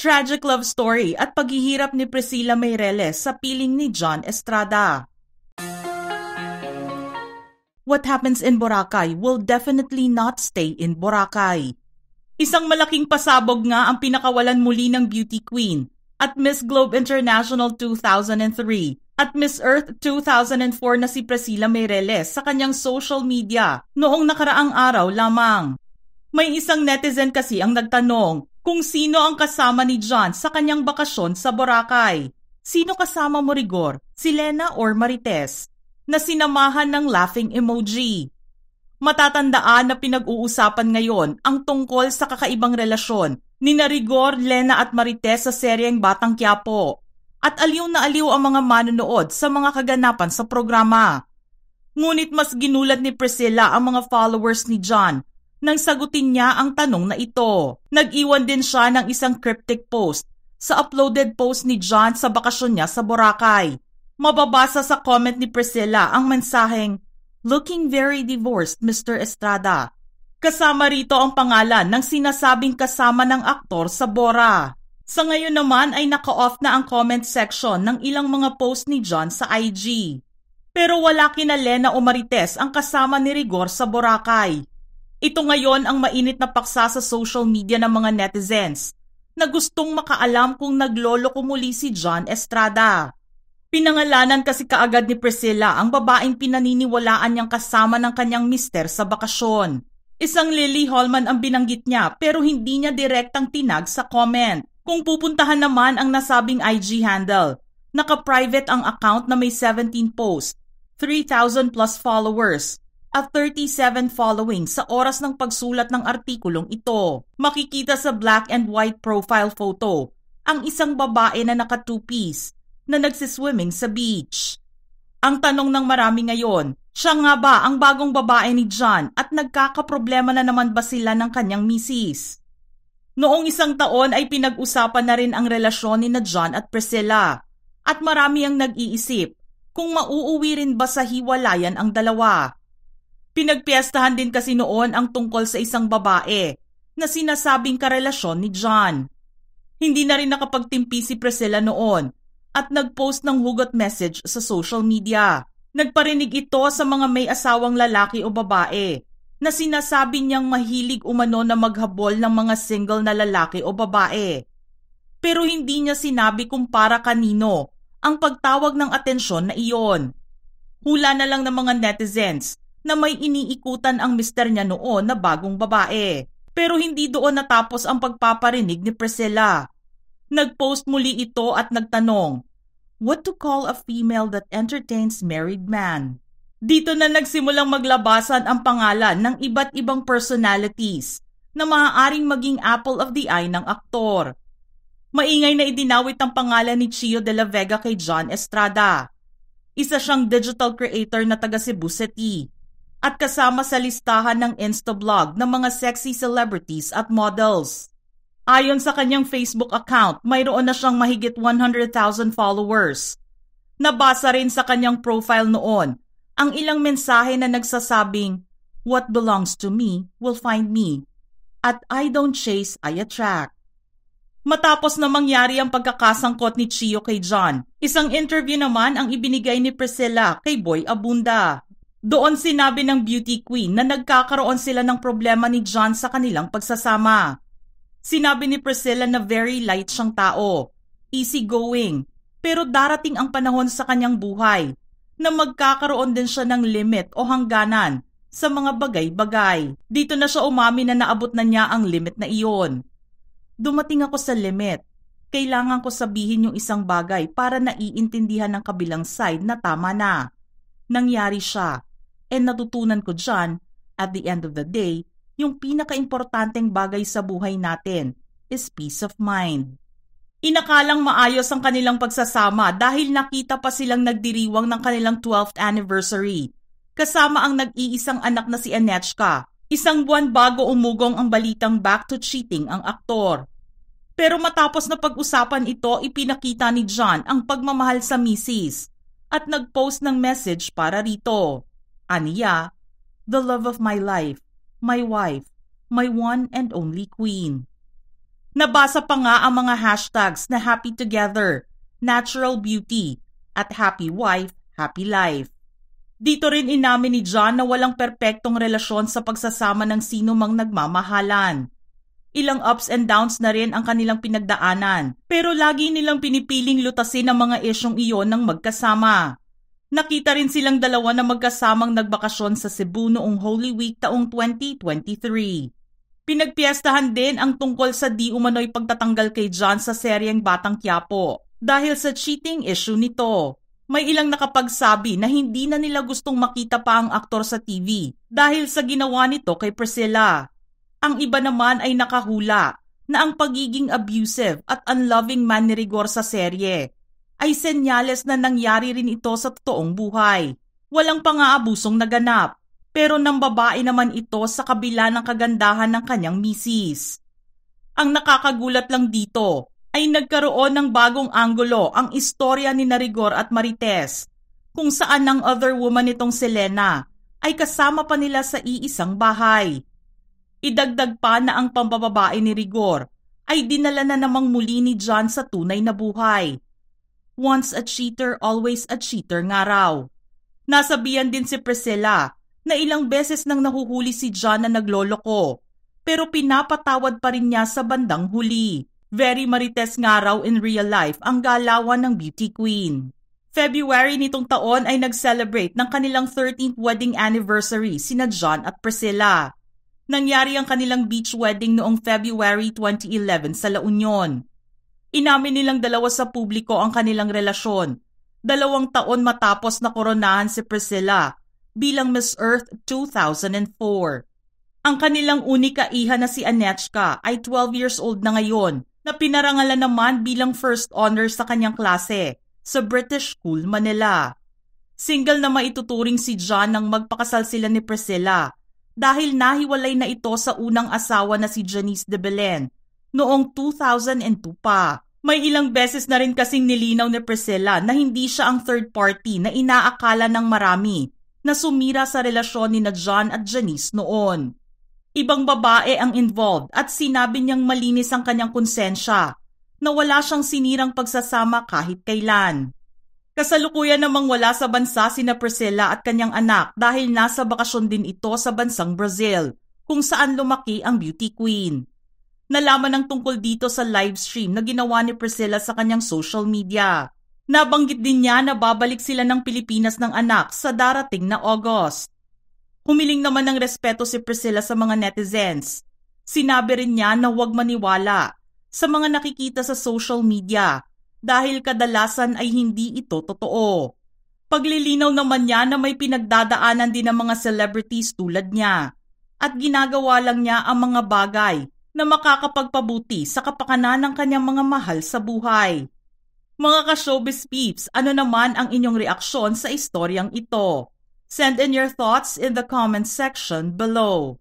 Tragic love story at paghihirap ni Priscilla Meireles sa piling ni John Estrada. What happens in Boracay will definitely not stay in Boracay. Isang malaking pasabog nga ang pinakawalan muli ng beauty queen at Miss Globe International 2003 at Miss Earth 2004 na si Priscilla Meireles sa kanyang social media noong nakaraang araw lamang. May isang netizen kasi ang nagtanong kung sino ang kasama ni John sa kanyang bakasyon sa Boracay. Sino kasama mo rigor, si Lena or Marites, na sinamahan ng laughing emoji. Matatandaan na pinag-uusapan ngayon ang tungkol sa kakaibang relasyon ni Narigor, Lena at Marites sa seryeng Batang Quiapo at aliw na aliw ang mga manonood sa mga kaganapan sa programa. Ngunit mas ginulat ni Priscilla ang mga followers ni John nang sagutin niya ang tanong na ito. Nag-iwan din siya ng isang cryptic post sa uploaded post ni John sa bakasyon niya sa Boracay. Mababasa sa comment ni Priscilla ang mensaheng, Looking very divorced, Mr. Estrada. Kasama rito ang pangalan ng sinasabing kasama ng aktor sa Bora. Sa ngayon naman ay naka-off na ang comment section ng ilang mga post ni John sa IG. Pero wala kina Lena o Marites ang kasama ni Rigor sa Boracay. Ito ngayon ang mainit na paksa sa social media ng mga netizens na gustong makaalam kung nagloloko muli si John Estrada. Pinangalanan kasi kaagad ni Priscilla ang babaeng pinaniniwalaan niyang kasama ng kanyang mister sa bakasyon. Isang Lily Holman ang binanggit niya pero hindi niya direktang tinag sa comment. Kung pupuntahan naman ang nasabing IG handle, naka-private ang account na may 17 posts, 3,000 plus followers, at 37 following sa oras ng pagsulat ng artikulong ito. Makikita sa black and white profile photo ang isang babae na naka two-piece na nagsiswimming sa beach. Ang tanong ng marami ngayon, siya nga ba ang bagong babae ni John at nagkakaproblema na naman ba sila ng kanyang misis? Noong isang taon ay pinag-usapan na rin ang relasyon ni na John at Priscilla at marami ang nag-iisip kung mauuwi rin ba sa hiwalayan ang dalawa. Pinagpiestahan din kasi noon ang tungkol sa isang babae na sinasabing karelasyon ni John. Hindi na rin nakapagtimpi si Priscilla noon at nagpost ng hugot message sa social media. Nagparinig ito sa mga may asawang lalaki o babae na sinasabi niyang mahilig umano na maghabol ng mga single na lalaki o babae. Pero hindi niya sinabi kung para kanino ang pagtawag ng atensyon na iyon. Hula na lang ng mga netizens na may iniikutan ang mister niya noon na bagong babae. Pero hindi doon natapos ang pagpaparinig ni Priscilla. Nagpost muli ito at nagtanong, What to call a female that entertains married man? Dito na nagsimulang maglabasan ang pangalan ng iba't ibang personalities na maaaring maging apple of the eye ng aktor. Maingay na idinawit ang pangalan ni Chio de la Vega kay John Estrada. Isa siyang digital creator na taga Cebu City at kasama sa listahan ng Instablog ng mga sexy celebrities at models. Ayon sa kanyang Facebook account, mayroon na siyang mahigit 100,000 followers. Nabasa rin sa kanyang profile noon ang ilang mensahe na nagsasabing, What belongs to me will find me. At I don't chase, I attract. Matapos na mangyari ang pagkakasangkot ni Chio kay John, isang interview naman ang ibinigay ni Priscilla kay Boy Abunda. Doon sinabi ng beauty queen na nagkakaroon sila ng problema ni John sa kanilang pagsasama. Sinabi ni Priscilla na very light siyang tao, easygoing, pero darating ang panahon sa kanyang buhay na magkakaroon din siya ng limit o hangganan sa mga bagay-bagay. Dito na siya umami na naabot na niya ang limit na iyon. Dumating ako sa limit. Kailangan ko sabihin yung isang bagay para naiintindihan ng kabilang side na tama na nangyari siya. And natutunan ko dyan, at the end of the day, yung pinakaimportanteng bagay sa buhay natin is peace of mind. Inakalang maayos ang kanilang pagsasama dahil nakita pa silang nagdiriwang ng kanilang 12th anniversary. Kasama ang nag-iisang anak na si Anechka, isang buwan bago umugong ang balitang back to cheating ang aktor. Pero matapos na pag-usapan ito, ipinakita ni John ang pagmamahal sa misis at nag-post ng message para rito. Aniya, the love of my life, my wife, my one and only queen. Nabasa pa nga ang mga hashtags na happy together, natural beauty, at happy wife, happy life. Dito rin inamin ni John na walang perpektong relasyon sa pagsasama ng sino mang nagmamahalan. Ilang ups and downs na rin ang kanilang pinagdaanan, pero lagi nilang pinipiling lutasin ang mga isyong iyon ng magkasama. Nakita rin silang dalawa na magkasamang nagbakasyon sa Cebu noong Holy Week taong 2023. Pinagpiestahan din ang tungkol sa di umano'y pagtatanggal kay John sa seryeng Batang Kiyapo dahil sa cheating issue nito. May ilang nakapagsabi na hindi na nila gustong makita pa ang aktor sa TV dahil sa ginawa nito kay Priscilla. Ang iba naman ay nakahula na ang pagiging abusive at unloving man ni Rigor sa serye ay senyales na nangyari rin ito sa totoong buhay. Walang pangaabusong naganap, pero ng babae naman ito sa kabila ng kagandahan ng kanyang misis. Ang nakakagulat lang dito ay nagkaroon ng bagong anggulo ang istorya ni Narigor at Marites, kung saan ang other woman nitong Selena ay kasama pa nila sa iisang bahay. Idagdag pa na ang pambababae ni Rigor ay dinala na namang muli ni John sa tunay na buhay Once a cheater, always a cheater nga raw. Nasabihan din si Priscilla na ilang beses nang nahuhuli si John na nagloloko pero pinapatawad pa rin niya sa bandang huli. Very marites nga raw in real life ang galawan ng beauty queen. February nitong taon ay nag-celebrate ng kanilang 13th wedding anniversary sina John at Priscilla. Nangyari ang kanilang beach wedding noong February 2011 sa La Union. Inamin nilang dalawa sa publiko ang kanilang relasyon. Dalawang taon matapos na koronahan si Priscilla bilang Miss Earth 2004. Ang kanilang unika iha na si Anechka ay 12 years old na ngayon na pinarangalan naman bilang first honor sa kanyang klase sa British School, Manila. Single na maituturing si John nang magpakasal sila ni Priscilla dahil nahiwalay na ito sa unang asawa na si Janice de Belen noong 2002 pa. May ilang beses na rin kasing nilinaw ni Priscilla na hindi siya ang third party na inaakala ng marami na sumira sa relasyon ni na John at Janice noon. Ibang babae ang involved at sinabi niyang malinis ang kanyang konsensya na wala siyang sinirang pagsasama kahit kailan. Kasalukuyan namang wala sa bansa sina Priscilla at kanyang anak dahil nasa bakasyon din ito sa bansang Brazil kung saan lumaki ang beauty queen nalaman ng tungkol dito sa live stream na ginawa ni Priscilla sa kanyang social media. Nabanggit din niya na babalik sila ng Pilipinas ng anak sa darating na August. Humiling naman ng respeto si Priscilla sa mga netizens. Sinabi rin niya na huwag maniwala sa mga nakikita sa social media dahil kadalasan ay hindi ito totoo. Paglilinaw naman niya na may pinagdadaanan din ng mga celebrities tulad niya at ginagawa lang niya ang mga bagay na makakapagpabuti sa kapakanan ng kanyang mga mahal sa buhay. Mga ka-showbiz peeps, ano naman ang inyong reaksyon sa istoryang ito? Send in your thoughts in the comment section below.